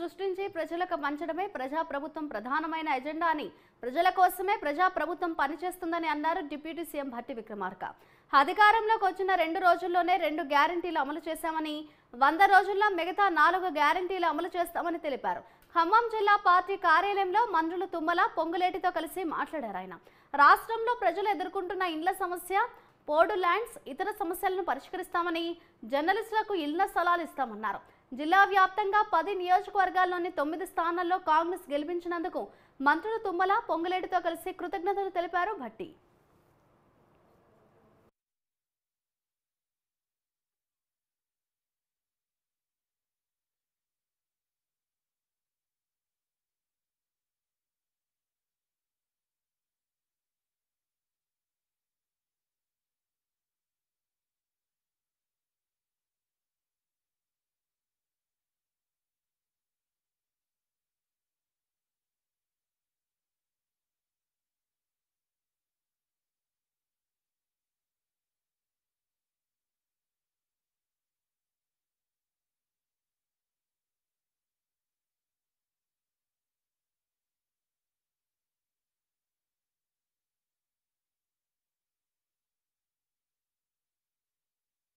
సృష్టించి ప్రజలకు పంచడమే ప్రజాప్రభుత్వం ప్రధానమైన ఎజెండా అని ప్రజల కోసమే ప్రజాప్రభుత్వం పనిచేస్తుందని అన్నారు డిప్యూటీ సీఎం భట్టి విక్రమార్క అధికారంలోకి వచ్చిన రెండు రోజుల్లోనే రెండు గ్యారంటీలు అమలు చేశామని వంద రోజుల్లో మిగతా నాలుగు గ్యారంటీలు అమలు చేస్తామని తెలిపారు ఖమ్మం జిల్లా పార్టీ కార్యాలయంలో మంత్రులు తుమ్మల పొంగులేటితో కలిసి మాట్లాడారు ఆయన రాష్ట్రంలో ప్రజలు ఎదుర్కొంటున్న ఇండ్ల సమస్య పోడు ల్యాండ్స్ ఇతర సమస్యలను పరిష్కరిస్తామని జర్నలిస్టులకు ఇళ్ల స్థలాలు ఇస్తామన్నారు జిల్లా వ్యాప్తంగా పది నియోజకవర్గాల్లోని తొమ్మిది స్థానాల్లో కాంగ్రెస్ గెలిపించినందుకు మంత్రులు తుమ్మల పొంగులేటితో కలిసి కృతజ్ఞతలు తెలిపారు భట్టి